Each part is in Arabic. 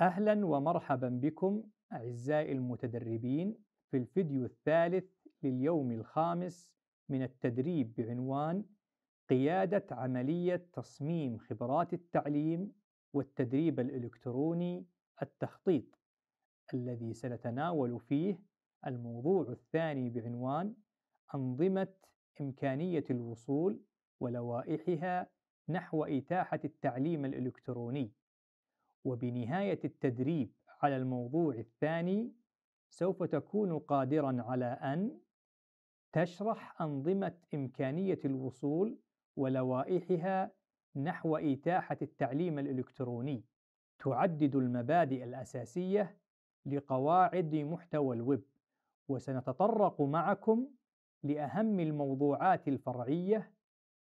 أهلا ومرحبا بكم أعزائي المتدربين في الفيديو الثالث لليوم الخامس من التدريب بعنوان قيادة عملية تصميم خبرات التعليم والتدريب الإلكتروني التخطيط الذي سنتناول فيه الموضوع الثاني بعنوان أنظمة إمكانية الوصول ولوائحها نحو إتاحة التعليم الإلكتروني وبنهاية التدريب على الموضوع الثاني سوف تكون قادرا على أن تشرح أنظمة إمكانية الوصول ولوائحها نحو إتاحة التعليم الإلكتروني تعدد المبادئ الأساسية لقواعد محتوى الويب وسنتطرق معكم لأهم الموضوعات الفرعية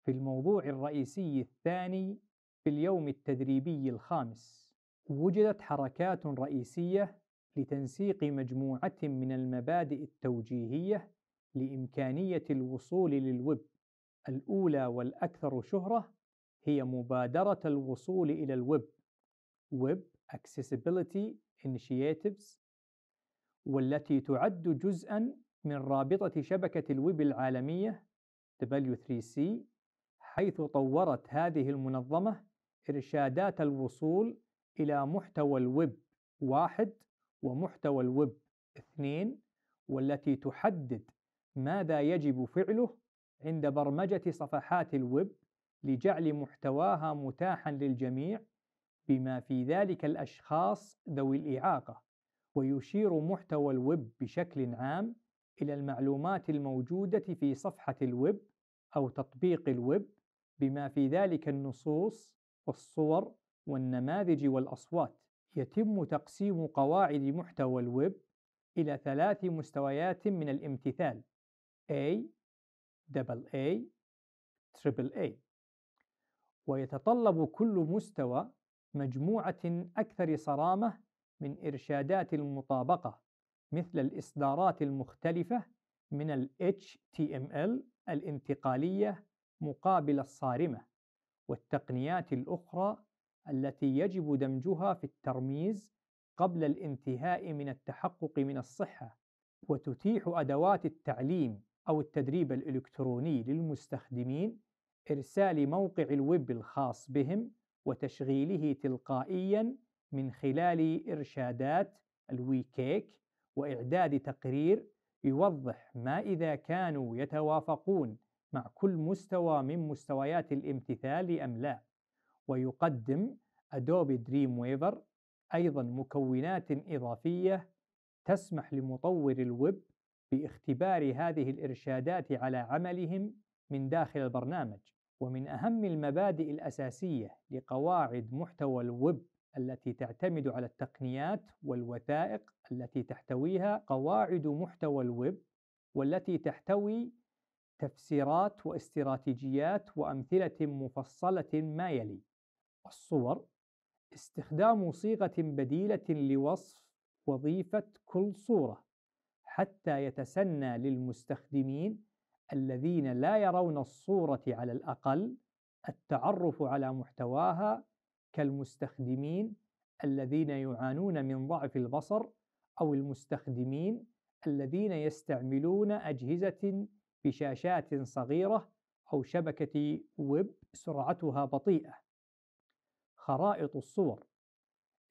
في الموضوع الرئيسي الثاني في اليوم التدريبي الخامس وجدت حركات رئيسية لتنسيق مجموعة من المبادئ التوجيهية لإمكانية الوصول للويب الأولى والأكثر شهرة هي مبادرة الوصول إلى الويب ويب Accessibility Initiatives والتي تعد جزءا من رابطة شبكة الويب العالمية W3C حيث طورت هذه المنظمة إرشادات الوصول إلى محتوى الويب واحد ومحتوى الويب اثنين والتي تحدد ماذا يجب فعله عند برمجة صفحات الويب لجعل محتواها متاحا للجميع بما في ذلك الأشخاص ذوي الإعاقة ويشير محتوى الويب بشكل عام إلى المعلومات الموجودة في صفحة الويب أو تطبيق الويب بما في ذلك النصوص والصور والنماذج والأصوات يتم تقسيم قواعد محتوى الويب إلى ثلاث مستويات من الامتثال A, AA, AAA ويتطلب كل مستوى مجموعة أكثر صرامة من إرشادات المطابقة مثل الإصدارات المختلفة من ال HTML الانتقالية مقابل الصارمة والتقنيات الأخرى التي يجب دمجها في الترميز قبل الانتهاء من التحقق من الصحة وتتيح أدوات التعليم أو التدريب الإلكتروني للمستخدمين إرسال موقع الويب الخاص بهم وتشغيله تلقائيا من خلال إرشادات الويكيك وإعداد تقرير يوضح ما إذا كانوا يتوافقون مع كل مستوى من مستويات الامتثال أم لا ويقدم أدوبي دريم ويفر أيضا مكونات إضافية تسمح لمطور الويب باختبار هذه الإرشادات على عملهم من داخل البرنامج ومن أهم المبادئ الأساسية لقواعد محتوى الويب التي تعتمد على التقنيات والوثائق التي تحتويها قواعد محتوى الويب والتي تحتوي تفسيرات واستراتيجيات وأمثلة مفصلة ما يلي الصور استخدام صيغة بديلة لوصف وظيفة كل صورة حتى يتسنى للمستخدمين الذين لا يرون الصورة على الأقل التعرف على محتواها كالمستخدمين الذين يعانون من ضعف البصر أو المستخدمين الذين يستعملون أجهزة بشاشات صغيرة أو شبكة ويب سرعتها بطيئة خرائط الصور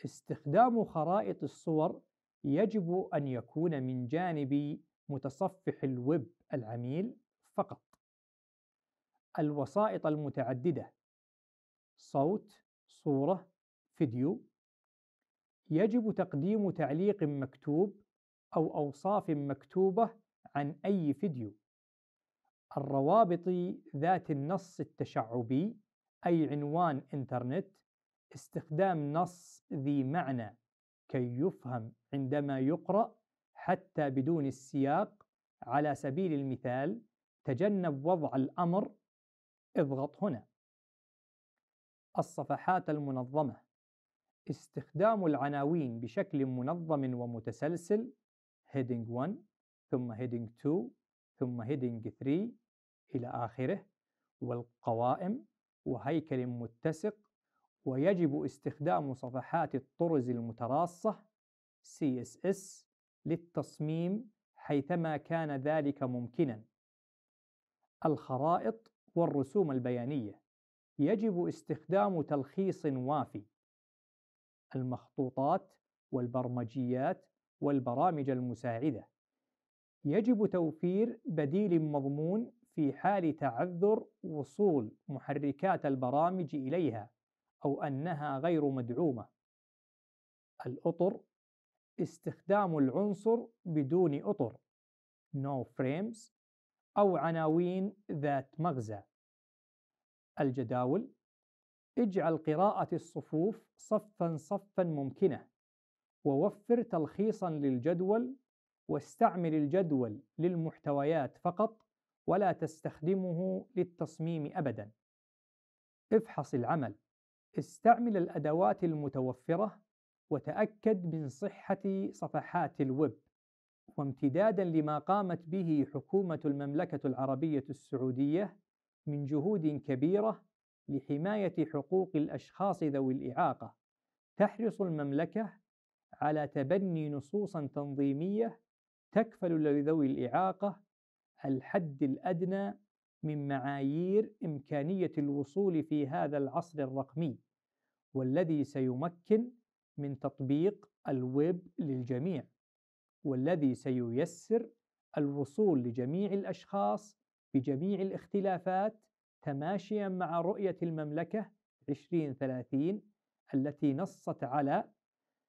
استخدام خرائط الصور يجب أن يكون من جانب متصفح الويب العميل فقط الوسائط المتعددة صوت، صورة، فيديو يجب تقديم تعليق مكتوب أو أوصاف مكتوبة عن أي فيديو الروابط ذات النص التشعبي أي عنوان إنترنت استخدام نص ذي معنى كي يفهم عندما يقرأ حتى بدون السياق على سبيل المثال تجنب وضع الأمر اضغط هنا الصفحات المنظمة استخدام العناوين بشكل منظم ومتسلسل heading 1 ثم heading 2 ثم heading 3 إلى آخره والقوائم وهيكل متسق ويجب استخدام صفحات الطرز المتراصة CSS للتصميم حيثما كان ذلك ممكنا. الخرائط والرسوم البيانية يجب استخدام تلخيص وافي. المخطوطات والبرمجيات والبرامج المساعدة يجب توفير بديل مضمون في حال تعذر وصول محركات البرامج إليها أو أنها غير مدعومة الأطر استخدام العنصر بدون أطر no frames أو عناوين ذات مغزى الجداول اجعل قراءة الصفوف صفا صفا ممكنة ووفر تلخيصا للجدول واستعمل الجدول للمحتويات فقط ولا تستخدمه للتصميم أبدا افحص العمل استعمل الأدوات المتوفرة وتأكد من صحة صفحات الويب وامتدادا لما قامت به حكومة المملكة العربية السعودية من جهود كبيرة لحماية حقوق الأشخاص ذوي الإعاقة تحرص المملكة على تبني نصوصا تنظيمية تكفل لذوي الإعاقة الحد الأدنى من معايير إمكانية الوصول في هذا العصر الرقمي والذي سيمكن من تطبيق الويب للجميع والذي سييسر الوصول لجميع الأشخاص بجميع الاختلافات تماشيا مع رؤية المملكة 2030 التي نصت على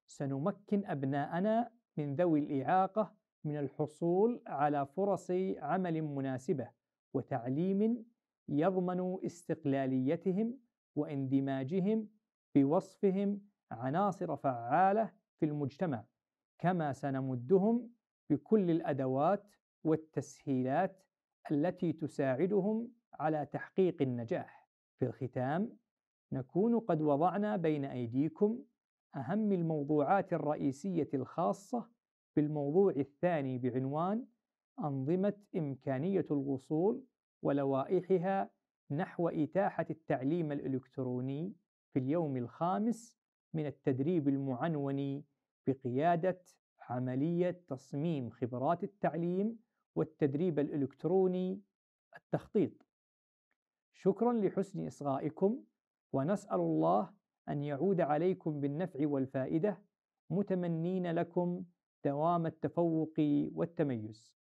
سنمكن أبناءنا من ذوي الإعاقة من الحصول على فرص عمل مناسبة وتعليم يضمن استقلاليتهم واندماجهم في وصفهم عناصر فعاله في المجتمع كما سنمدهم بكل الادوات والتسهيلات التي تساعدهم على تحقيق النجاح في الختام نكون قد وضعنا بين ايديكم اهم الموضوعات الرئيسيه الخاصه بالموضوع الثاني بعنوان انظمه امكانيه الوصول ولوائحها نحو اتاحه التعليم الالكتروني في اليوم الخامس من التدريب المعنون بقيادة عملية تصميم خبرات التعليم والتدريب الإلكتروني التخطيط. شكرا لحسن إصغائكم ونسأل الله أن يعود عليكم بالنفع والفائدة متمنين لكم دوام التفوق والتميز.